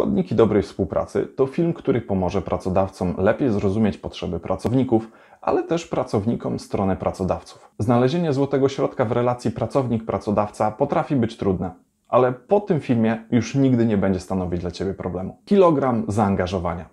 Składniki dobrej współpracy to film, który pomoże pracodawcom lepiej zrozumieć potrzeby pracowników, ale też pracownikom stronę pracodawców. Znalezienie złotego środka w relacji pracownik-pracodawca potrafi być trudne, ale po tym filmie już nigdy nie będzie stanowić dla Ciebie problemu. Kilogram zaangażowania.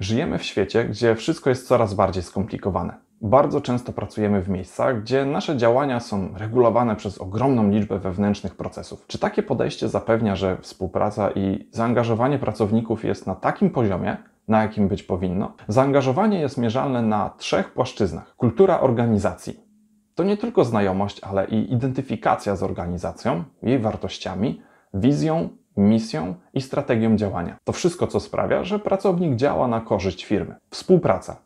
Żyjemy w świecie, gdzie wszystko jest coraz bardziej skomplikowane. Bardzo często pracujemy w miejscach, gdzie nasze działania są regulowane przez ogromną liczbę wewnętrznych procesów. Czy takie podejście zapewnia, że współpraca i zaangażowanie pracowników jest na takim poziomie, na jakim być powinno? Zaangażowanie jest mierzalne na trzech płaszczyznach: kultura organizacji, to nie tylko znajomość, ale i identyfikacja z organizacją, jej wartościami, wizją, misją i strategią działania. To wszystko, co sprawia, że pracownik działa na korzyść firmy. Współpraca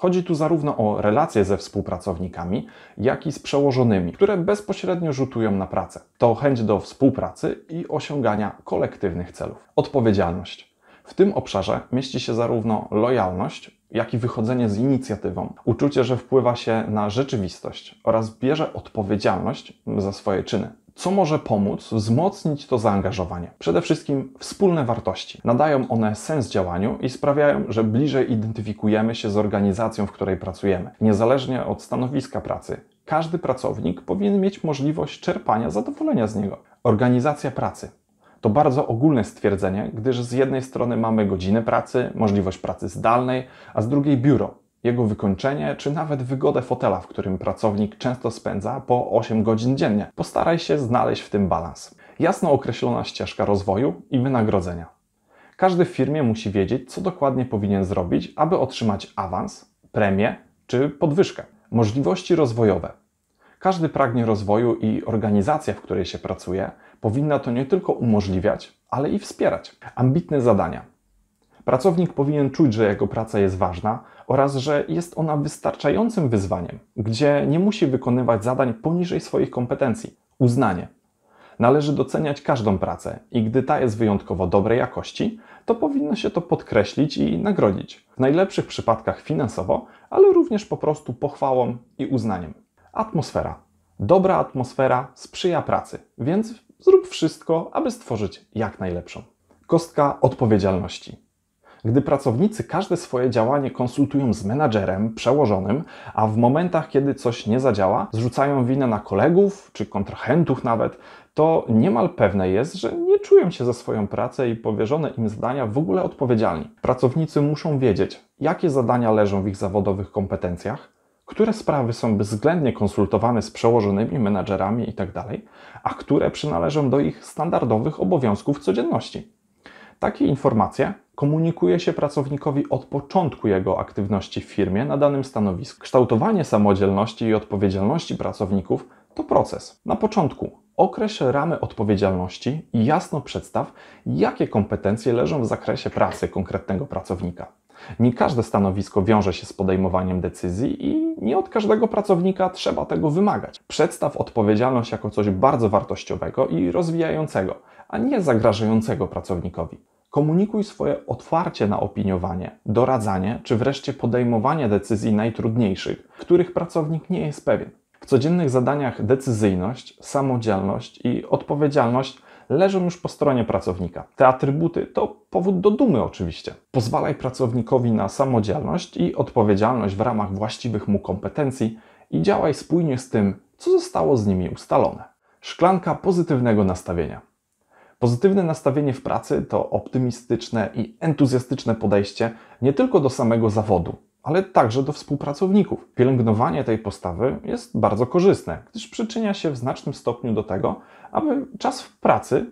Chodzi tu zarówno o relacje ze współpracownikami, jak i z przełożonymi, które bezpośrednio rzutują na pracę. To chęć do współpracy i osiągania kolektywnych celów. Odpowiedzialność. W tym obszarze mieści się zarówno lojalność, jak i wychodzenie z inicjatywą, uczucie, że wpływa się na rzeczywistość oraz bierze odpowiedzialność za swoje czyny. Co może pomóc wzmocnić to zaangażowanie? Przede wszystkim wspólne wartości. Nadają one sens działaniu i sprawiają, że bliżej identyfikujemy się z organizacją, w której pracujemy, niezależnie od stanowiska pracy. Każdy pracownik powinien mieć możliwość czerpania zadowolenia z niego. Organizacja pracy. To bardzo ogólne stwierdzenie, gdyż z jednej strony mamy godziny pracy, możliwość pracy zdalnej, a z drugiej biuro, jego wykończenie, czy nawet wygodę fotela, w którym pracownik często spędza po 8 godzin dziennie. Postaraj się znaleźć w tym balans. Jasno określona ścieżka rozwoju i wynagrodzenia. Każdy w firmie musi wiedzieć, co dokładnie powinien zrobić, aby otrzymać awans, premię czy podwyżkę. Możliwości rozwojowe. Każdy pragnie rozwoju i organizacja, w której się pracuje, powinna to nie tylko umożliwiać, ale i wspierać. Ambitne zadania Pracownik powinien czuć, że jego praca jest ważna oraz że jest ona wystarczającym wyzwaniem, gdzie nie musi wykonywać zadań poniżej swoich kompetencji. Uznanie. Należy doceniać każdą pracę i gdy ta jest wyjątkowo dobrej jakości, to powinno się to podkreślić i nagrodzić. W najlepszych przypadkach finansowo, ale również po prostu pochwałą i uznaniem. Atmosfera. Dobra atmosfera sprzyja pracy, więc zrób wszystko, aby stworzyć jak najlepszą. Kostka odpowiedzialności gdy pracownicy każde swoje działanie konsultują z menadżerem, przełożonym, a w momentach, kiedy coś nie zadziała, zrzucają winę na kolegów czy kontrahentów nawet, to niemal pewne jest, że nie czują się za swoją pracę i powierzone im zadania w ogóle odpowiedzialni. Pracownicy muszą wiedzieć, jakie zadania leżą w ich zawodowych kompetencjach, które sprawy są bezwzględnie konsultowane z przełożonymi, menadżerami itd., tak a które przynależą do ich standardowych obowiązków codzienności. Takie informacje komunikuje się pracownikowi od początku jego aktywności w firmie na danym stanowisku. Kształtowanie samodzielności i odpowiedzialności pracowników to proces. Na początku określ ramy odpowiedzialności i jasno przedstaw, jakie kompetencje leżą w zakresie pracy konkretnego pracownika. Nie każde stanowisko wiąże się z podejmowaniem decyzji i nie od każdego pracownika trzeba tego wymagać. Przedstaw odpowiedzialność jako coś bardzo wartościowego i rozwijającego, a nie zagrażającego pracownikowi. Komunikuj swoje otwarcie na opiniowanie, doradzanie czy wreszcie podejmowanie decyzji najtrudniejszych, których pracownik nie jest pewien. W codziennych zadaniach decyzyjność, samodzielność i odpowiedzialność leżą już po stronie pracownika. Te atrybuty to powód do dumy oczywiście. Pozwalaj pracownikowi na samodzielność i odpowiedzialność w ramach właściwych mu kompetencji i działaj spójnie z tym, co zostało z nimi ustalone. Szklanka pozytywnego nastawienia. Pozytywne nastawienie w pracy to optymistyczne i entuzjastyczne podejście nie tylko do samego zawodu, ale także do współpracowników. Pielęgnowanie tej postawy jest bardzo korzystne, gdyż przyczynia się w znacznym stopniu do tego, aby czas w pracy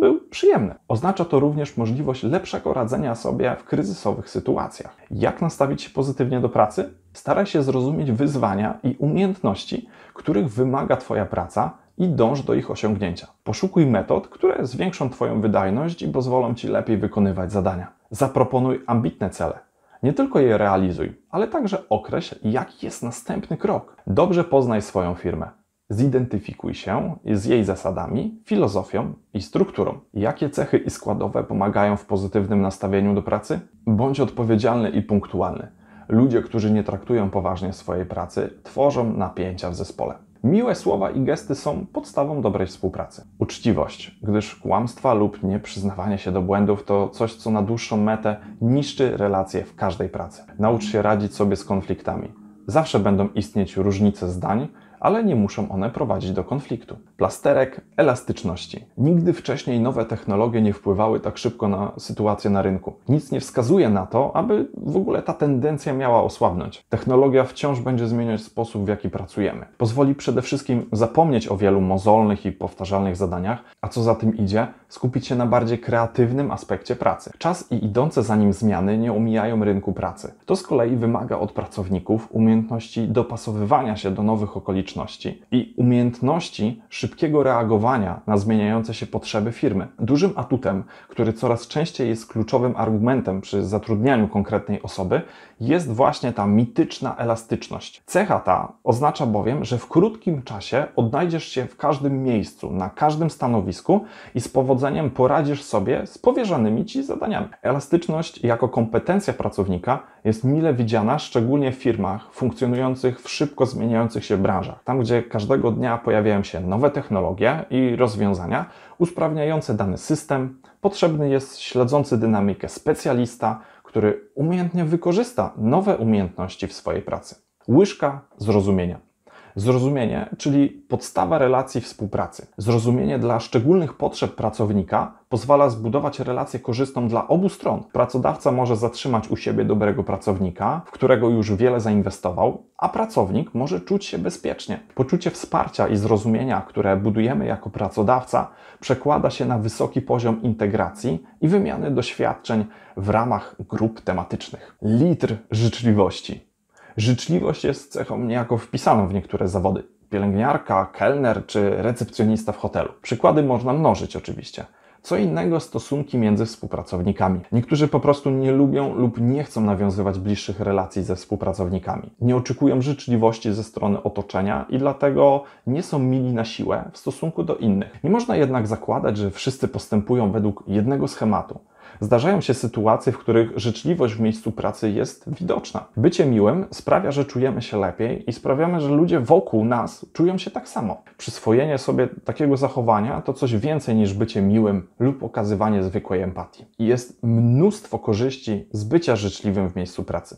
był przyjemny. Oznacza to również możliwość lepszego radzenia sobie w kryzysowych sytuacjach. Jak nastawić się pozytywnie do pracy? Staraj się zrozumieć wyzwania i umiejętności, których wymaga Twoja praca i dąż do ich osiągnięcia. Poszukuj metod, które zwiększą Twoją wydajność i pozwolą Ci lepiej wykonywać zadania. Zaproponuj ambitne cele. Nie tylko je realizuj, ale także określ, jaki jest następny krok. Dobrze poznaj swoją firmę. Zidentyfikuj się z jej zasadami, filozofią i strukturą. Jakie cechy i składowe pomagają w pozytywnym nastawieniu do pracy? Bądź odpowiedzialny i punktualny. Ludzie, którzy nie traktują poważnie swojej pracy, tworzą napięcia w zespole. Miłe słowa i gesty są podstawą dobrej współpracy. Uczciwość, gdyż kłamstwa lub nieprzyznawanie się do błędów to coś, co na dłuższą metę niszczy relacje w każdej pracy. Naucz się radzić sobie z konfliktami. Zawsze będą istnieć różnice zdań, ale nie muszą one prowadzić do konfliktu. Plasterek elastyczności. Nigdy wcześniej nowe technologie nie wpływały tak szybko na sytuację na rynku. Nic nie wskazuje na to, aby w ogóle ta tendencja miała osłabnąć. Technologia wciąż będzie zmieniać sposób, w jaki pracujemy. Pozwoli przede wszystkim zapomnieć o wielu mozolnych i powtarzalnych zadaniach, a co za tym idzie, skupić się na bardziej kreatywnym aspekcie pracy. Czas i idące za nim zmiany nie omijają rynku pracy. To z kolei wymaga od pracowników umiejętności dopasowywania się do nowych okoliczności społeczności i umiejętności szybkiego reagowania na zmieniające się potrzeby firmy. Dużym atutem, który coraz częściej jest kluczowym argumentem przy zatrudnianiu konkretnej osoby, jest właśnie ta mityczna elastyczność. Cecha ta oznacza bowiem, że w krótkim czasie odnajdziesz się w każdym miejscu, na każdym stanowisku i z powodzeniem poradzisz sobie z powierzonymi ci zadaniami. Elastyczność jako kompetencja pracownika jest mile widziana, szczególnie w firmach funkcjonujących w szybko zmieniających się branżach tam gdzie każdego dnia pojawiają się nowe technologie i rozwiązania usprawniające dany system, potrzebny jest śledzący dynamikę specjalista, który umiejętnie wykorzysta nowe umiejętności w swojej pracy. Łyżka zrozumienia. Zrozumienie, czyli podstawa relacji współpracy. Zrozumienie dla szczególnych potrzeb pracownika pozwala zbudować relację korzystną dla obu stron. Pracodawca może zatrzymać u siebie dobrego pracownika, w którego już wiele zainwestował, a pracownik może czuć się bezpiecznie. Poczucie wsparcia i zrozumienia, które budujemy jako pracodawca, przekłada się na wysoki poziom integracji i wymiany doświadczeń w ramach grup tematycznych. Litr życzliwości. Życzliwość jest cechą niejako wpisaną w niektóre zawody. Pielęgniarka, kelner czy recepcjonista w hotelu. Przykłady można mnożyć oczywiście. Co innego stosunki między współpracownikami. Niektórzy po prostu nie lubią lub nie chcą nawiązywać bliższych relacji ze współpracownikami. Nie oczekują życzliwości ze strony otoczenia i dlatego nie są mili na siłę w stosunku do innych. Nie można jednak zakładać, że wszyscy postępują według jednego schematu zdarzają się sytuacje, w których życzliwość w miejscu pracy jest widoczna. Bycie miłym sprawia, że czujemy się lepiej i sprawiamy, że ludzie wokół nas czują się tak samo. Przyswojenie sobie takiego zachowania to coś więcej niż bycie miłym lub okazywanie zwykłej empatii. I jest mnóstwo korzyści z bycia życzliwym w miejscu pracy.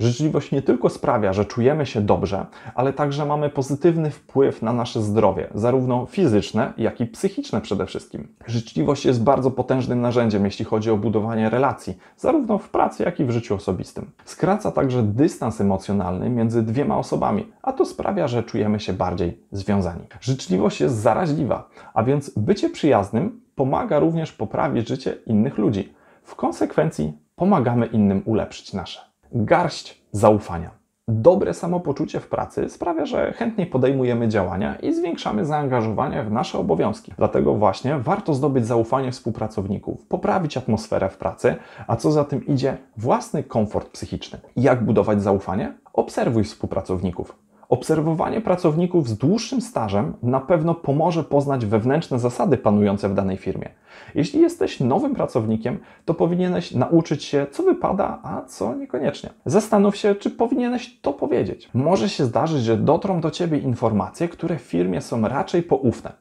Życzliwość nie tylko sprawia, że czujemy się dobrze, ale także mamy pozytywny wpływ na nasze zdrowie, zarówno fizyczne, jak i psychiczne przede wszystkim. Życzliwość jest bardzo potężnym narzędziem, jeśli chodzi o budowanie relacji, zarówno w pracy, jak i w życiu osobistym. Skraca także dystans emocjonalny między dwiema osobami, a to sprawia, że czujemy się bardziej związani. Życzliwość jest zaraźliwa, a więc bycie przyjaznym pomaga również poprawić życie innych ludzi. W konsekwencji pomagamy innym ulepszyć nasze garść zaufania. Dobre samopoczucie w pracy sprawia, że chętniej podejmujemy działania i zwiększamy zaangażowanie w nasze obowiązki. Dlatego właśnie warto zdobyć zaufanie współpracowników, poprawić atmosferę w pracy, a co za tym idzie, własny komfort psychiczny. Jak budować zaufanie? Obserwuj współpracowników. Obserwowanie pracowników z dłuższym stażem na pewno pomoże poznać wewnętrzne zasady panujące w danej firmie. Jeśli jesteś nowym pracownikiem, to powinieneś nauczyć się, co wypada, a co niekoniecznie. Zastanów się, czy powinieneś to powiedzieć. Może się zdarzyć, że dotrą do ciebie informacje, które w firmie są raczej poufne.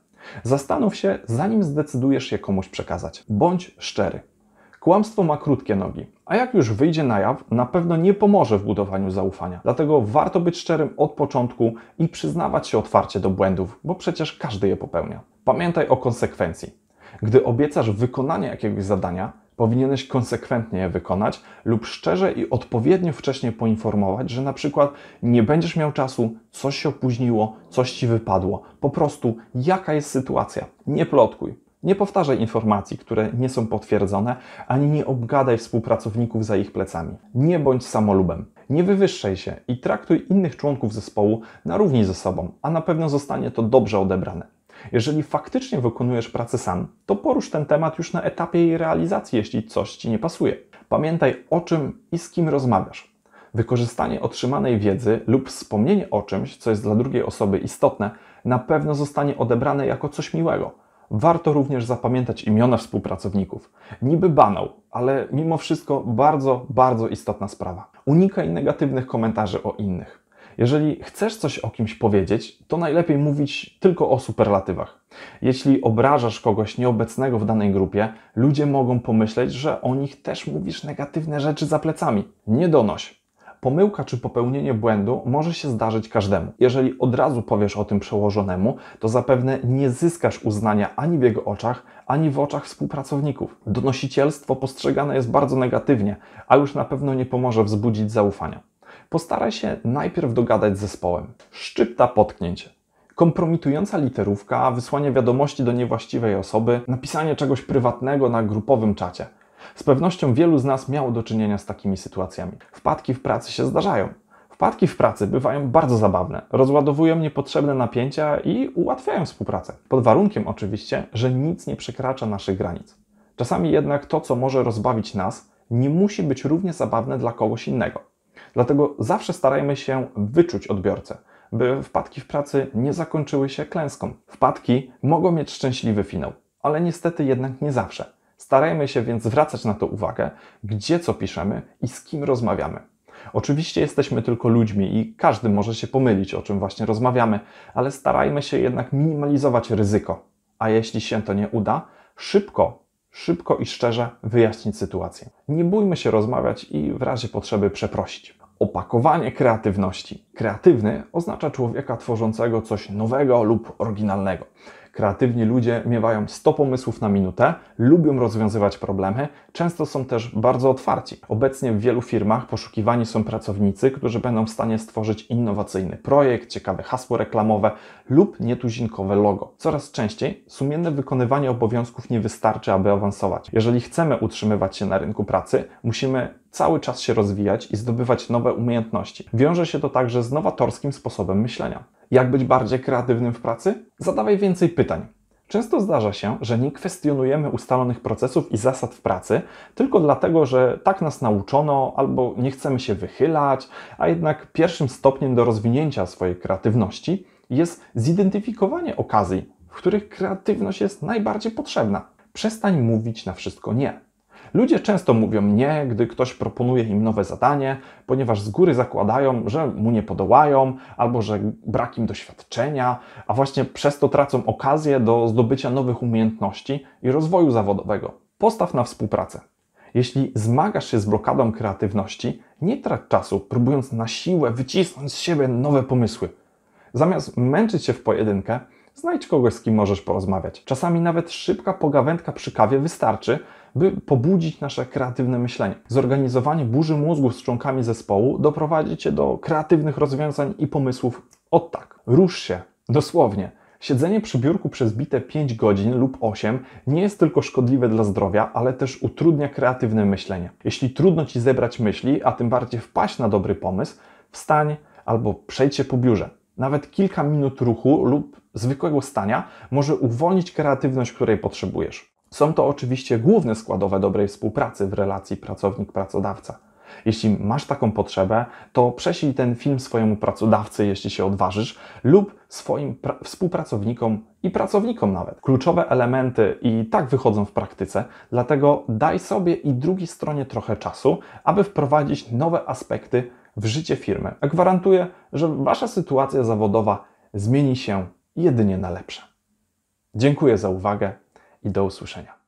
Zastanów się, zanim zdecydujesz je komuś przekazać. Bądź szczery. Kłamstwo ma krótkie nogi, a jak już wyjdzie na jaw, na pewno nie pomoże w budowaniu zaufania. Dlatego warto być szczerym od początku i przyznawać się otwarcie do błędów, bo przecież każdy je popełnia. Pamiętaj o konsekwencji. Gdy obiecasz wykonanie jakiegoś zadania, powinieneś konsekwentnie je wykonać lub szczerze i odpowiednio wcześnie poinformować, że na przykład nie będziesz miał czasu, coś się opóźniło, coś ci wypadło. Po prostu jaka jest sytuacja. Nie plotkuj. Nie powtarzaj informacji, które nie są potwierdzone, ani nie obgadaj współpracowników za ich plecami. Nie bądź samolubem. Nie wywyższaj się i traktuj innych członków zespołu na równi ze sobą, a na pewno zostanie to dobrze odebrane. Jeżeli faktycznie wykonujesz pracę sam, to porusz ten temat już na etapie jej realizacji, jeśli coś ci nie pasuje. Pamiętaj o czym i z kim rozmawiasz. Wykorzystanie otrzymanej wiedzy lub wspomnienie o czymś, co jest dla drugiej osoby istotne, na pewno zostanie odebrane jako coś miłego Warto również zapamiętać imiona współpracowników. Niby banał, ale mimo wszystko bardzo, bardzo istotna sprawa. Unikaj negatywnych komentarzy o innych. Jeżeli chcesz coś o kimś powiedzieć, to najlepiej mówić tylko o superlatywach. Jeśli obrażasz kogoś nieobecnego w danej grupie, ludzie mogą pomyśleć, że o nich też mówisz negatywne rzeczy za plecami. Nie donoś. Pomyłka czy popełnienie błędu może się zdarzyć każdemu. Jeżeli od razu powiesz o tym przełożonemu, to zapewne nie zyskasz uznania ani w jego oczach, ani w oczach współpracowników. Donosicielstwo postrzegane jest bardzo negatywnie, a już na pewno nie pomoże wzbudzić zaufania. Postaraj się najpierw dogadać z zespołem. Szczypta potknięcie. Kompromitująca literówka, wysłanie wiadomości do niewłaściwej osoby, napisanie czegoś prywatnego na grupowym czacie – z pewnością wielu z nas miało do czynienia z takimi sytuacjami. Wpadki w pracy się zdarzają. Wpadki w pracy bywają bardzo zabawne, rozładowują niepotrzebne napięcia i ułatwiają współpracę. Pod warunkiem oczywiście, że nic nie przekracza naszych granic. Czasami jednak to, co może rozbawić nas, nie musi być równie zabawne dla kogoś innego. Dlatego zawsze starajmy się wyczuć odbiorcę, by wpadki w pracy nie zakończyły się klęską. Wpadki mogą mieć szczęśliwy finał, ale niestety jednak nie zawsze. Starajmy się więc zwracać na to uwagę, gdzie co piszemy i z kim rozmawiamy. Oczywiście jesteśmy tylko ludźmi i każdy może się pomylić, o czym właśnie rozmawiamy, ale starajmy się jednak minimalizować ryzyko. A jeśli się to nie uda, szybko, szybko i szczerze wyjaśnić sytuację. Nie bójmy się rozmawiać i w razie potrzeby przeprosić. Opakowanie kreatywności. Kreatywny oznacza człowieka tworzącego coś nowego lub oryginalnego. Kreatywni ludzie miewają 100 pomysłów na minutę, lubią rozwiązywać problemy, często są też bardzo otwarci. Obecnie w wielu firmach poszukiwani są pracownicy, którzy będą w stanie stworzyć innowacyjny projekt, ciekawe hasło reklamowe lub nietuzinkowe logo. Coraz częściej sumienne wykonywanie obowiązków nie wystarczy, aby awansować. Jeżeli chcemy utrzymywać się na rynku pracy, musimy cały czas się rozwijać i zdobywać nowe umiejętności. Wiąże się to także z nowatorskim sposobem myślenia. Jak być bardziej kreatywnym w pracy? Zadawaj więcej pytań. Często zdarza się, że nie kwestionujemy ustalonych procesów i zasad w pracy tylko dlatego, że tak nas nauczono albo nie chcemy się wychylać, a jednak pierwszym stopniem do rozwinięcia swojej kreatywności jest zidentyfikowanie okazji, w których kreatywność jest najbardziej potrzebna. Przestań mówić na wszystko nie. Ludzie często mówią nie, gdy ktoś proponuje im nowe zadanie, ponieważ z góry zakładają, że mu nie podołają albo że brak im doświadczenia, a właśnie przez to tracą okazję do zdobycia nowych umiejętności i rozwoju zawodowego. Postaw na współpracę. Jeśli zmagasz się z blokadą kreatywności, nie trać czasu, próbując na siłę wycisnąć z siebie nowe pomysły. Zamiast męczyć się w pojedynkę, znajdź kogoś, z kim możesz porozmawiać. Czasami nawet szybka pogawędka przy kawie wystarczy, by pobudzić nasze kreatywne myślenie. Zorganizowanie burzy mózgów z członkami zespołu doprowadzi Cię do kreatywnych rozwiązań i pomysłów od tak. Rusz się, dosłownie. Siedzenie przy biurku przez bite 5 godzin lub 8 nie jest tylko szkodliwe dla zdrowia, ale też utrudnia kreatywne myślenie. Jeśli trudno Ci zebrać myśli, a tym bardziej wpaść na dobry pomysł, wstań albo przejdź się po biurze. Nawet kilka minut ruchu lub zwykłego stania może uwolnić kreatywność, której potrzebujesz. Są to oczywiście główne składowe dobrej współpracy w relacji pracownik-pracodawca. Jeśli masz taką potrzebę, to prześlij ten film swojemu pracodawcy, jeśli się odważysz, lub swoim współpracownikom i pracownikom nawet. Kluczowe elementy i tak wychodzą w praktyce, dlatego daj sobie i drugiej stronie trochę czasu, aby wprowadzić nowe aspekty w życie firmy. A gwarantuję, że wasza sytuacja zawodowa zmieni się jedynie na lepsze. Dziękuję za uwagę i do usłyszenia.